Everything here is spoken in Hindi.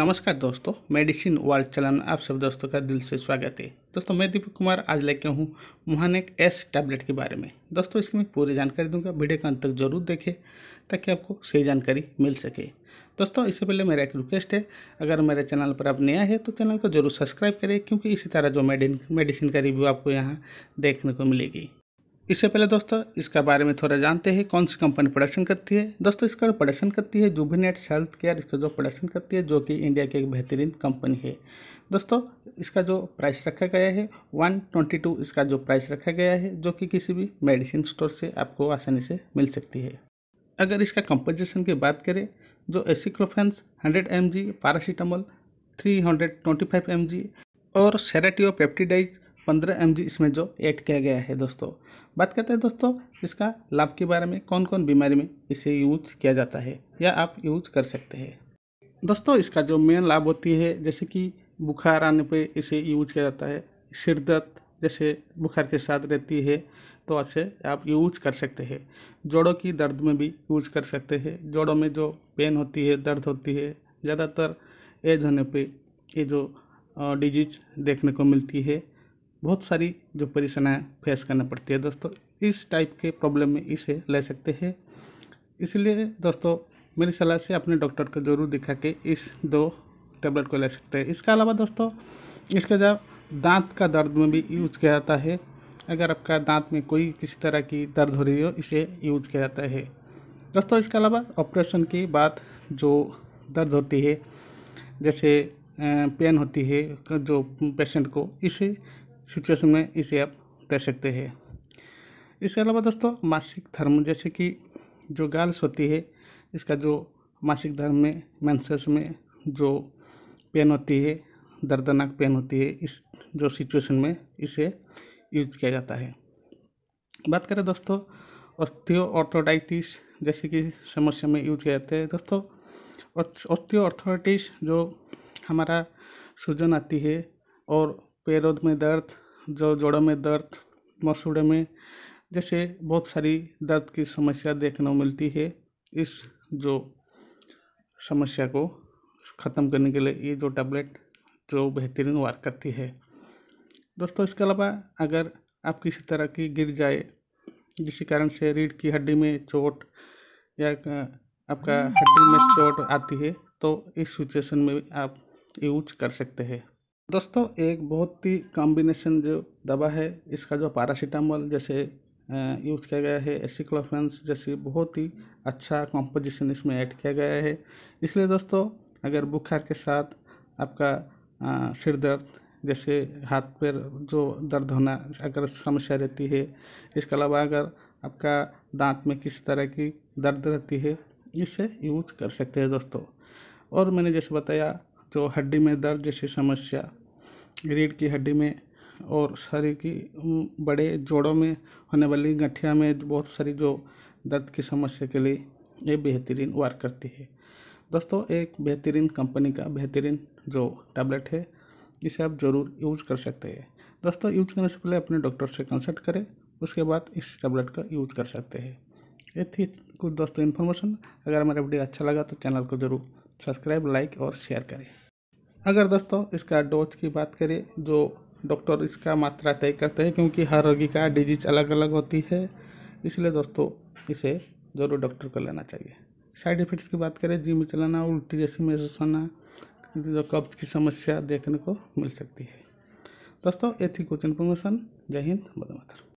नमस्कार दोस्तों मेडिसिन वर्ल्ड चैनल में आप सब दोस्तों का दिल से स्वागत है दोस्तों मैं दीपक कुमार आज लेके हूँ मुहानेक एस टैबलेट के बारे में दोस्तों इसकी मैं पूरी जानकारी दूंगा वीडियो के अंत तक जरूर देखें ताकि आपको सही जानकारी मिल सके दोस्तों इससे पहले मेरा एक रिक्वेस्ट है अगर मेरे चैनल पर आप नया है तो चैनल को जरूर सब्सक्राइब करें क्योंकि इसी तरह जो मेडिसिन का रिव्यू आपको यहाँ देखने को मिलेगी इससे पहले दोस्तों इसके बारे में थोड़ा जानते हैं कौन सी कंपनी प्रोडक्शन करती है दोस्तों इसका जो प्रोडक्शन करती है जुबिनेट्स हेल्थ केयर इसका जो प्रोडक्शन करती है जो कि इंडिया की एक बेहतरीन कंपनी है दोस्तों इसका जो प्राइस रखा गया है वन ट्वेंटी टू इसका जो प्राइस रखा गया है जो कि किसी भी मेडिसिन स्टोर से आपको आसानी से मिल सकती है अगर इसका कंपोजिशन की बात करें जो aceclofenac hundred M G paracetamol three hundred twenty five M G और सेराटियो पंद्रह एम जी इसमें जो ऐड किया गया है दोस्तों बात करते हैं दोस्तों इसका लाभ के बारे में कौन कौन बीमारी में इसे यूज किया जाता है या आप यूज कर सकते हैं दोस्तों इसका जो मेन लाभ होती है जैसे कि बुखार आने पे इसे यूज किया जाता है सिर दर्द जैसे बुखार के साथ रहती है तो ऐसे आप यूज कर सकते हैं जोड़ों की दर्द में भी यूज कर सकते हैं जोड़ों में जो पेन होती है दर्द होती है ज़्यादातर एज होने पर ये जो डिजीज देखने को मिलती है बहुत सारी जो परेशानियाँ फेस करना पड़ती है दोस्तों इस टाइप के प्रॉब्लम में इसे ले सकते हैं इसलिए दोस्तों मेरी सलाह से अपने डॉक्टर को ज़रूर दिखा के इस दो टेबलेट को ले सकते हैं इसके अलावा दोस्तों इसके जब दांत का दर्द में भी यूज किया जाता है अगर आपका दांत में कोई किसी तरह की दर्द हो रही हो इसे यूज किया जाता है दोस्तों इसके अलावा ऑपरेशन के बाद जो दर्द होती है जैसे पेन होती है जो पेशेंट को इसे सिचुएशन में इसे आप दे सकते हैं इसके अलावा दोस्तों मासिक धर्म जैसे कि जो गर्ल्स होती है इसका जो मासिक धर्म में मैंसेस में जो पेन होती है दर्दनाक पेन होती है इस जो सिचुएशन में इसे यूज किया जाता है बात करें दोस्तों ऑस्थियो ऑर्थोडाइटिस जैसे कि समस्या में यूज किया जाता है दोस्तों ऑस्थियो ऑर्थोडाइटिस जो हमारा सूजन आती है और पैरों में दर्द जो जोड़ों में दर्द मसूड़े में जैसे बहुत सारी दर्द की समस्या देखने को मिलती है इस जो समस्या को ख़त्म करने के लिए ये जो टैबलेट जो बेहतरीन वार करती है दोस्तों इसके अलावा अगर आप किसी तरह की गिर जाए जिस कारण से रीढ़ की हड्डी में चोट या आपका हड्डी में चोट आती है तो इस सिचुएशन में आप यूज कर सकते हैं दोस्तों एक बहुत ही कॉम्बिनेशन जो दवा है इसका जो पैरासीटामोल जैसे यूज़ किया गया है एसिक्लोफेंस जैसी बहुत ही अच्छा कॉम्पोजिशन इसमें ऐड किया गया है इसलिए दोस्तों अगर बुखार के साथ आपका सिर दर्द जैसे हाथ पैर जो दर्द होना अगर समस्या रहती है इसके अलावा अगर आपका दांत में किसी तरह की दर्द रहती है इसे यूज कर सकते हैं दोस्तों और मैंने जैसे बताया तो हड्डी में दर्द जैसी समस्या रीढ़ की हड्डी में और शरीर की बड़े जोड़ों में होने वाली गठिया में बहुत सारी जो दर्द की समस्या के लिए ये बेहतरीन वार करती है दोस्तों एक बेहतरीन कंपनी का बेहतरीन जो टैबलेट है इसे आप ज़रूर यूज़ कर सकते हैं दोस्तों यूज करने से पहले अपने डॉक्टर से कंसल्ट करें उसके बाद इस टैबलेट का यूज़ कर सकते हैं ये थी कुछ दोस्तों इन्फॉर्मेशन अगर हमारा वीडियो अच्छा लगा तो चैनल को ज़रूर सब्सक्राइब लाइक और शेयर करें अगर दोस्तों इसका डोज की बात करें जो डॉक्टर इसका मात्रा तय करते हैं क्योंकि हर रोगी का डिजीज अलग अलग होती है इसलिए दोस्तों इसे ज़रूर डॉक्टर को लेना चाहिए साइड इफ़ेक्ट्स की बात करें जिम चलाना उल्टी जैसी महसूस होना जो कब्ज की समस्या देखने को मिल सकती है दोस्तों ये थी कुछ इन्फॉर्मेशन जय हिंद बदमातर